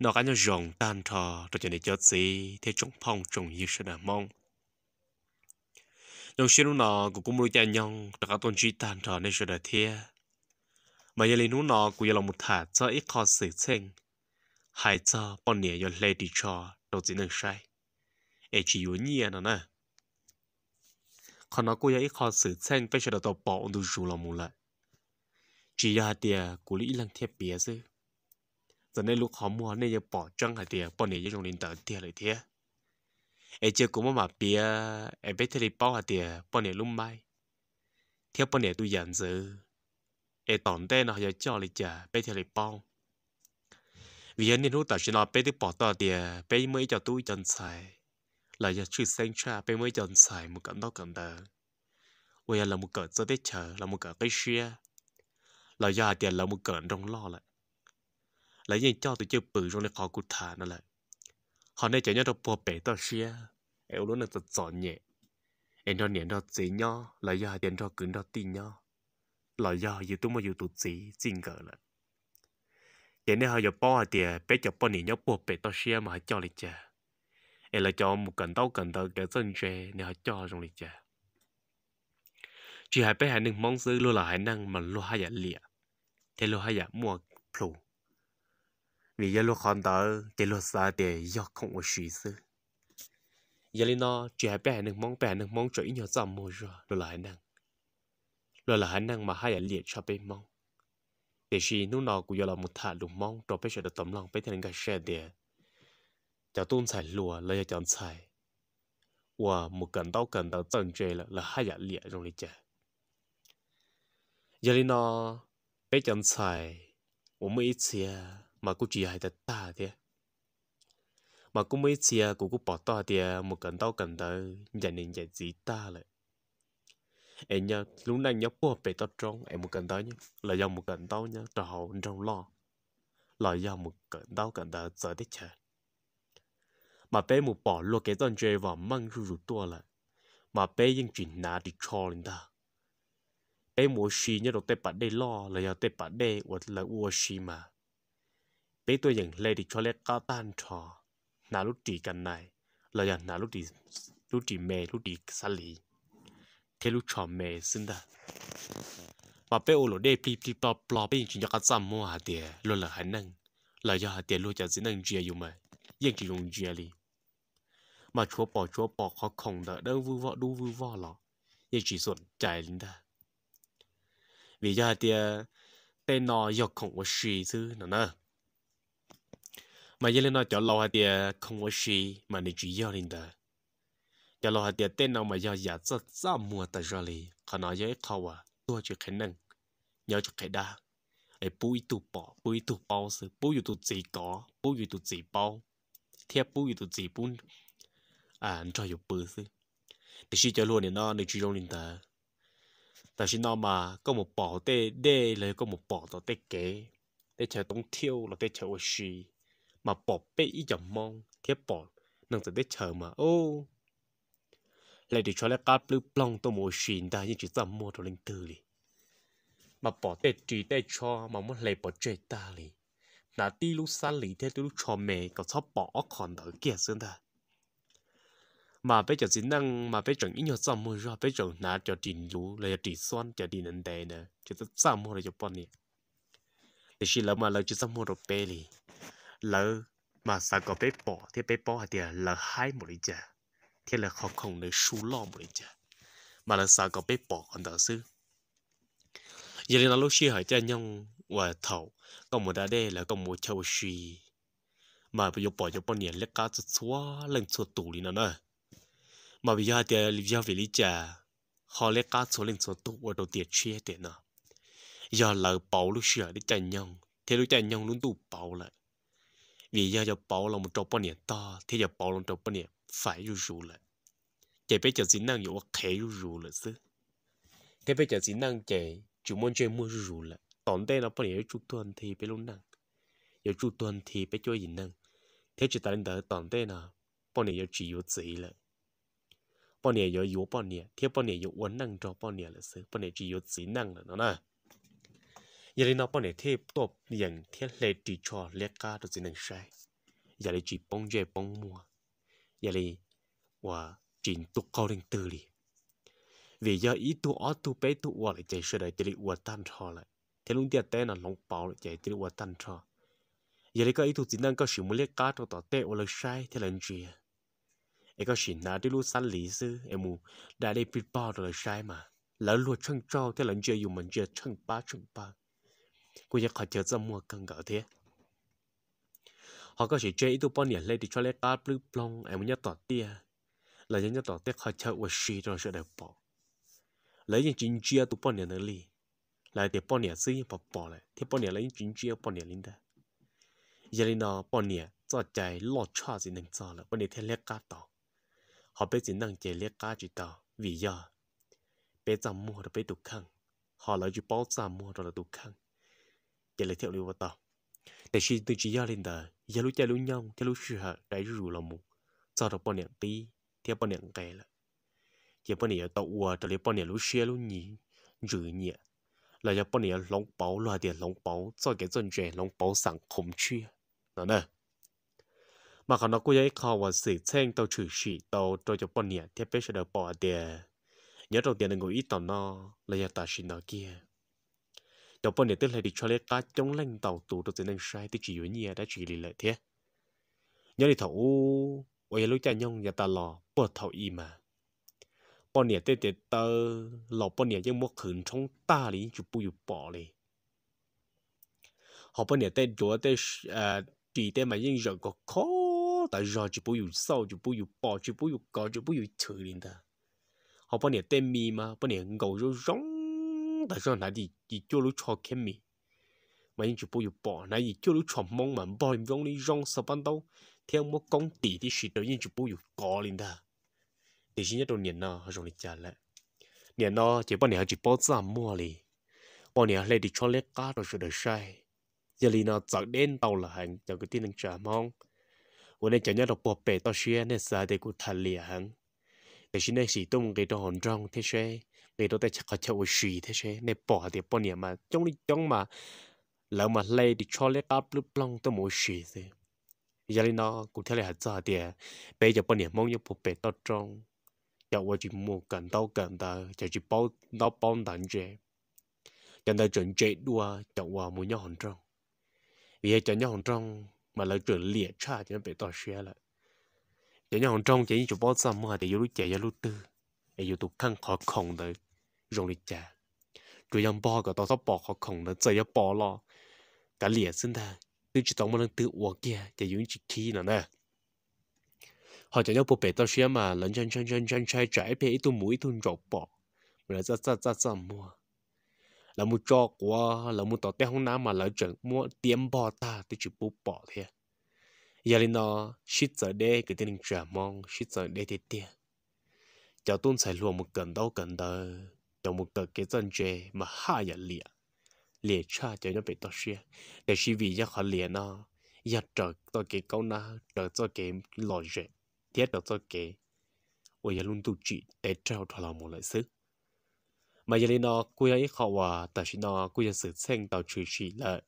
nó cá nhau rồng tan thò rồi cho nên chết gì thế trống phong trống như sẽ là mong nhưng xin lúc nào cũng cũng nuôi cha nhong tất cả tôn chi tan thò nên sẽ là thế mà giờ lên lúc nào cũng giờ là một thả cho ít khó xử xem hai cho bọn nè giờ lấy đi cho đâu chỉ năng sai ấy chỉ yếu nhẹ à nữa nè còn nó cũng giờ ít khó xử xem bây giờ là tao bỏ ông đủ rồi là mù lại chỉ ra tiền của lấy lăng thiệp bia chứ giờ nên lúc họ mua nên giờ bỏ trăng hạt tiệt, bỏ này giờ trong linh tờ tiệt rồi tiệt. ai chơi cũng mà bia ai biết thì bao hạt tiệt, bỏ này lúc mai theo bỏ này tôi dặn giữ ai tỏn tên nó giờ cho lại chờ biết thì bao vì anh nên hút tao chỉ nói biết thì bỏ tao tiệt, biết mới cho tôi chân xài là giờ chữ sinh cha biết mới chân xài một cận đó cận đó. bây giờ là một cỡ rất tết chờ là một cỡ cái xe là giờ tiệt là một cỡ trong lo lại lại yên cho tụi chơi bự trong này khó cụt thả nó lại họ nên chả nhớ đâu bỏ bể tao xia em luôn là tật giỏi nhẹ em đó nhẹ đó dễ nhó là do tiền đó cứng đó tin nhó là do dù tôi mà dù tụt gì xin cỡ lại giờ này họ giờ bỏ thì bé cho bỏ nhỉ nhó bỏ bể tao xia mà họ cho lại chả em là cho một cần tao cần tao cái dân chơi này họ cho trong lại chả chỉ hai bé hai nâng mong giữ luôn là hai năng mà luôn hai giả lìa thế luôn hai giả mua plù vì giờ lúc còn đó để lúc xa để giờ không có suy sự giờ lên nó chỉ hai bé nâng mong bé nâng mong cho ít nhiều tầm mua rồi rồi là năng rồi là hành năng mà hai liệt cho bên mong để khi nút nó cũng giờ là một thả lùng mong rồi bây giờ được tấm lòng bây giờ cái sẽ để cho tôn xài lùa lấy cho chọn xài và một cần đau cần đau tận chơi là là hai liệt rồi đi chơi giờ lên nó bây giờ xài 我们一起啊。mà cô chỉ hay ta ta thế mà cô mấy chia cô cũng bỏ ta thì một cần tao cần tao dành nên dành gì ta lại em nhớ lúc này nhớ bỏ về tao trong em một cần tao nhá là do một cần tao nhá trò hậu trong lo là do một cần tao cần tao giờ đấy chờ mà bé một bỏ luôn cái tao chơi vào măng rù rù tua lại mà bé chuyển nhà đi cho lên ta bé mua suy nhá được tới bạn đây lo là do tới bạn đây hoặc là uo suy mà ปีตัวอย่างเลดี้ชอเล็กก็ต้านชอ นาลุตีกันนายเราอย่างนาลุตีลุตีเมลุตีสลีเทลุชอเมซึ่งดาปาเป้โอโลเดพลีพลีปลอปลอไปจริงๆก็จำมัวาเดียลุลหันนั่ง เราอย่ากเดียลุจะสินั่งเจียอยู่ไหมยังจะรงเจียลีมาชัวปอชัวปอเขาคงเดอินวูวอดูวูวอหรอยังจีสนใจลินดาวิยาเดียเตนอยกของว่าชีซื้อนะเนอะ mà giờ lên nó cho lâu hay tiệt ờ, không có gì mà nên chỉ yêu lên đó cho lâu hay tiệt tên nào mà giờ giờ rất rất mua tại rồi đi khả năng giờ khâu à tôi chỉ khả năng nhớ cho cái đa ai bùi tụ bỏ bùi tụ bao sự bùi tụ gì có bùi tụ gì bao theo bùi tụ gì bún à cho yêu bự sự thì chỉ cho luôn nó nên chỉ yêu lên đó tại vì nó mà có một bỏ tê đê lấy có một bỏ tao tê kế tê chờ tống thiêu là tê chờ oxy mà bỏ bê ý chẳng mong thế bỏ nâng tới chờ mà ô lại để cho lại cáp blue plong tôi mua xin đã như chỉ tạm mua đồ linh tư đi mà bỏ tê trì tê cho mà muốn lấy bỏ chơi ta đi nà ti lúc xa lì thế tôi lúc cho mẹ có thóp bỏ còn đỡ kia xưa ta mà bây giờ chỉ năng mà bây giờ ít nhiều tạm mua ra bây giờ nà cho tiền lú lấy tiền xoan cho tiền nền đề nè chỉ tạm mua là cho bỏ nè thì chỉ là mà là chỉ tạm mua đồ bê đi lỡ mà sao có bếp bỏ thì bếp bỏ thì lỡ hai một lý chả thì là không không nên xu lo một lý chả mà là sao có bếp bỏ còn đỡ sư giờ là lúc xưa hỏi cha nhung và thầu có một đá đây là có một châu suy mà bây giờ bỏ cho bọn nhện lấy cá cho xóa lên xóa tủ đi nó nè mà bây giờ thì bây giờ về lý chả họ lấy cá xóa lên xóa tủ và đầu tiền chia tiền nè giờ là bảo lúc xưa để cha nhung, thế lúc cha nhung luôn tụ bảo lại vì giờ giờ bảo lòng một trâu bao nhiêu to thì giờ bảo lòng trâu bao nhiêu phải rủ rủ lại chạy bây giờ chỉ năng yếu khé rủ rủ lại chứ thế bây giờ chỉ năng chạy chủ môn chơi mua rủ rủ lại tổng đây nó bao nhiêu chú tuần thì bây luôn năng giờ chú tuần thì bây chơi gì năng thế chỉ tại đó tổng đây nó bao nhiêu chỉ có gì lại bao nhiêu yếu yếu bao nhiêu thế bao nhiêu yếu uốn năng cho bao nhiêu là chứ bao nhiêu chỉ có gì năng là nó nè giờ đi nó bọn này thế tốt những thế lệ chỉ cho lệ ca được chỉ năng sai giờ đi chỉ bông dễ bông mua giờ đi và chỉ tụ cao đến từ đi vì giờ ý tụ ở tụ bé tụ ở lại chạy sửa lại chạy qua tan trò lại thế lúc tiệt té là lòng bảo lại chạy chạy qua tan trò giờ đi có ý tụ chỉ năng có sự muốn lệ ca cho tỏ tệ ở lại sai thế lần gì em có sự nào đi lúc sáng lý sư em mu đã đi biết bao rồi sai mà lỡ luôn chân trâu thế lần chơi dùng mình chơi chân ba chân ba กูจะขอเจอจะมัวกันเกอเทเขาก็สิเจอตัวปอนเนี่ยเลยดิชอเลตาปลื้มปลงไอ้มันจะต่อเตี้ยแล้วยังจะต่อเตี้ยเขาเชอว่าชีตัวเสด็จปอแล้วยังจินเจียตัวปอนเนี่ยนั่นลีแล้วเดี๋ยวปอนเนี่ยซื้อปอปอเลยที่ปอนเนี่ยแล้วยังจินเจียปอนเนี่ยลินเด้ยันลินอปอนเนี่ยจอดใจหลอดชาสิหนึ่งจอแล้วปอนเนี่ยเทเลกาต่อเขาไปสินั่งเจเลกาจิตต่อวิยาไปจำมัวเราไปตุกขังเขาเลยจะป้อจำมัวเราตุกขัง chỉ là theo liệu vào tàu để khi từ chỉ gia lên đời gia lúc cha lúc nhong cha lúc sư hở cái rủ lòng mù sau đó bọn nhện tí theo bọn nhện cái, là chỉ bọn nhện tàu ua trở lại bọn nhện lúc xe lúc nhỉ rử nhẹ là cho bọn nhện lóng báu loa tiền lóng báu cho cái dân trẻ lóng bảo sang khổng chia nó nè mà còn nó cũng dạy khó và sự xem tàu chửi chỉ tàu cho cho bọn nhện theo bé sẽ được bỏ tiền nhớ trong tiền là ngồi ít tàu nó là nhà ta xin nó kia đó bọn này tức là đi cho lấy ta trong lãnh tàu tù tôi tự nên sai tức chỉ yếu nhẹ đã chỉ lì lệ thế nhớ đi thấu ôi lúc cha nhông nhà ta lò bỏ thấu y mà bọn này tê tê tơ lò bọn này giống một khẩn trong ta lý chụp bùi bỏ lì họ bọn này chỗ chúa à, chỉ tê mà nhưng rồi có khó tại rồi chụp bùi sau chụp bùi bỏ chụp bùi có chụp bùi chửi lên ta họ bọn này tê mi mà bọn này ngầu rồi rong đi đi đi 大少那啲以叫路錯開咪，咪因住不要 bỏ，那以叫路錯蒙嘛，bỏ im rong li rong sập ban đâu, theo một công ty thì sự đó nhưng chụp bù có lên ta, thì chỉ nhất đầu niên nó rồi lịch trả lại, niên nó chỉ bao nhiêu chỉ bao giảm mua li, bao nhiêu lấy đi cho lấy cá đồ sự được sai, giờ li nó chặt đến tàu là hàng cho cái tin trả mong, hôm nay chả nhất đầu bỏ bể tao xuyên nên sao để cụ thà hàng, thì chỉ nên chỉ tung cái đồ hòn rong thế sai để đó tại chắc chắn suy thế chứ nên bỏ thì bỏ niệm mà trong đi trong mà lỡ mà lấy thì cho lấy cáp lúc long tôi suy thế giờ lên nó cũng thế là hết giờ bây giờ bỏ niệm mong như bộ bể tao trong giờ tôi chỉ muốn cần tao cần tao chỉ bao nó bao đàn chế giờ tao chuẩn chế đua giờ tôi muốn nhau hòn trong vì giờ nhau hòn trong mà lỡ chuẩn liệt cha thì nó bị tao xé lại nhau hòn trong chỉ chỉ bao giờ mà thì yêu chạy yêu lúc tư yêu tụt khăn khó khổng đấy rồi nó lo. sinh ta, 容易家，主要包个多少包好空了，只要包了，个脸生的，你知道么能得我见，就用起气了呢。họ chỉ chỉ nè. nhớ bộ bể tao xia mà lần chân chân chân chân chơi trái bể tu mũi tu rộp bỏ mà là ra ra ra ra mua là mua cho quá là mua tao té không nám mà là chẳng mua tiêm bò ta thì chỉ bù bỏ thế giờ linh nó shit giờ đây cái tên trả mong shit giờ đây thế tiền cháu tuôn xài luôn một cần đâu cần đời một tờ kế dân chế mà hai giờ dạ lìa lìa cha cho nó bị tao xia để chỉ vì ra khỏi lìa nó ya dạ trở tao cái câu na trở cho cái lò rẻ thiết trở cho cái ôi ya dạ luôn tu trị để trao thọ lòng một lợi sức mà giờ nó cúi ấy họ hòa tại sao nó cúi giờ sự xem tao chửi chỉ lợi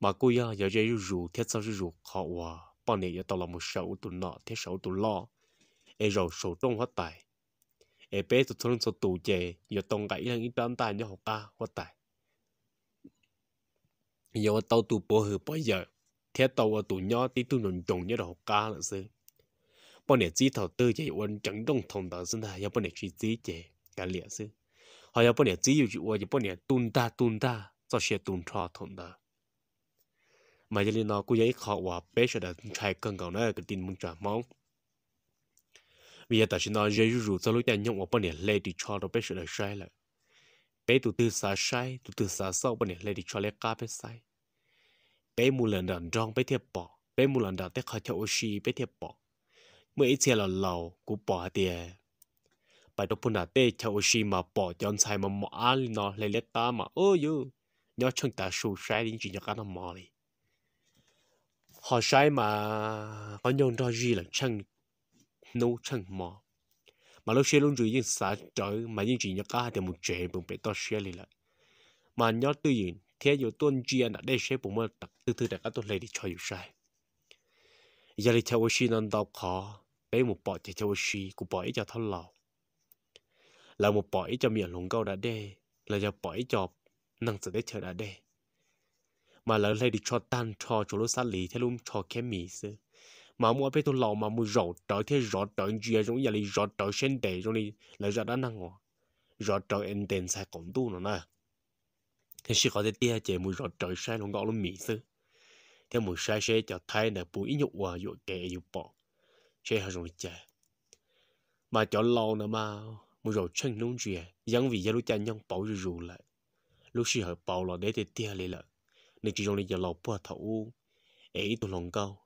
mà cúi giờ giờ giờ rủ thiết sao rủ họ hòa bao nhiêu giờ tao là một sầu tụi nọ thiết sầu tụi lo ai rồi sầu trong hết tài e bé tụt số tù chè giờ tông cái lang ít ta nhớ học ta hoa tài giờ tao tụ bố hử bây giờ thế tao tụ nhỏ tí tụ nồng đồng nhớ học ca là sư bọn này chỉ thầu tư chè uốn chẳng đông thông đạo sinh thái giờ bọn này chỉ chỉ cả liệt sư họ giờ bọn này chỉ yêu chịu uốn giờ bọn này tun ta tun ta cho xe tun cho thông đạo mà giờ nó cũng giấy khó hòa bé sẽ đã chạy cân cầu nó cái tin mừng trả mong vì giờ ta chỉ nói dây rủ cho lúc nhà nhung ở bên này lấy đi cho nó bé sự là sai lại bé tụ tư xa sai tụ tư xa sau bên này lấy đi cho lấy cá bé sai bé mù lần đàn rong bé thiệp bỏ bé mù lần đàn té khỏi theo oxy bé thiệp bỏ mỗi ít xe là lâu cũng bỏ tiền bài đó puna tê theo oxy mà bỏ chọn sai mà mỏ ali nó lấy lấy ta mà ơi yêu nhớ chân ta sù sai đến chỉ nhớ cái nó mỏ đi họ sai mà có nhông ra gì là chân nấu chẳng mò mà lúc xe luôn rồi những xã trời mà những chuyện nhắc cả thì một chuyện bùng bể to xe lên lại mà nhớ tư diện thế giờ tuân chia đã đây xe bùng mà tập từ từ đã các tôi lấy đi cho dù sai giờ đi theo xe nên đau khó đấy một bỏ thì theo xe cũng bỏ cho thằng lò là một bỏ cho miệng lồng câu đã đê là giờ bỏ cho năng sự đấy chờ đã đê mà lỡ lấy đi cho tan cho chỗ lúc xa lý thế luôn cho kém mì xưa mà mua bé tôi lò mà mua rổ trở thế rổ trở gì giống như là rổ trở sen đề giống như là rổ đã năng ngọ rổ trở anh đèn sai cổng tu nó nè thế chỉ có thể tia chế mua rổ trở sai luôn gọi luôn mỹ sư thế mua sai sẽ cho thay là bùi nhục và dụ kệ dụ bỏ sẽ hơi rồi chả mà cho lò nữa mà mua rổ chân luôn gì à. giống vì gia lúc cha nhông bảo rủ lại lúc sau họ bảo là để thì tia lại là nên chỉ dùng để giờ lò bùa thầu ấy tôi lòng cao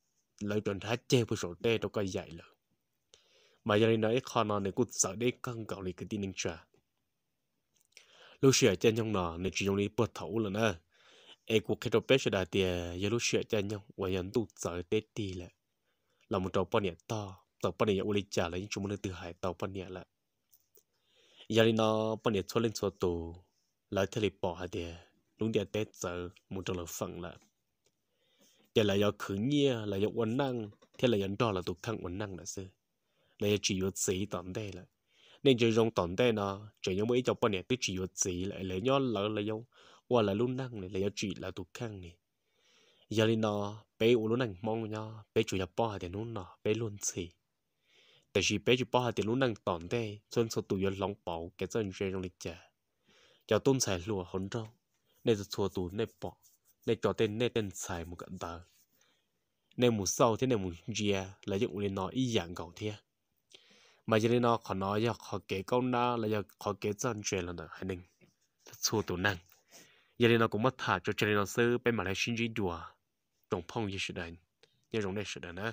lời chuẩn thái chê bù sổ tê đâu có dạy lờ mà giờ nói khó nó này cũng sợ đấy căng cậu này cái tin ninh trà lúc xưa chân nhông nọ này chỉ dùng đi bớt thấu là nè ai cũng cái trò sẽ đạt tiền giờ lúc xưa chân nhông và nhận tụ sợ tê tì là là một trò bao nhiêu to tàu bao nhiêu uli trả lấy chúng mình từ hải tàu bao nhiêu là giờ đi nó bao nhiêu cho lên số tù lại thay bỏ hạt tiền đúng địa tết giờ một trò là phẳng là là là là là là là nghĩa quân quân năng, năng thế thế, แต่ละยอขืนเงียละยอวันนั่งเท่ละยันดอละตุกทั้งวันนั่งละซื้อละยอจีวดสีตอนได้ละ nên chỉ dùng tổn tệ nó chỉ nhớ mỗi cho bọn này cứ chỉ vật gì lại lấy nhau lỡ lấy nhau qua là luôn năng này lấy chỉ là tụt khang này giờ này nó bé u luôn năng mong nhau bé chủ nhập bỏ thì luôn nó bé luôn gì tại vì bé chủ bỏ thì luôn năng tổn tệ xuân số tụi dân lòng bảo cái dân chơi trong lịch trả cho tôn xài lùa hỗn trong nên số tụi này bỏ ในจอเต้นในเต้นสายมุกันตาในหมู่เศร้าที่ในหมู่เจียและยังอุลินออีอย่างเก่าเทียมาจะได้นอขอน้อยอยากขอเก๋ก้าวหน้าและอยากขอเก๋จันเจริญนะใหหนึ่งชูตัวนั่งยาเรนอกุมาถาจะเจริญนอซื้อเป็นมาเลชินจีดัวตรงพ่องยิ่งสุดเดนยังตรงได้สุดเดนนะ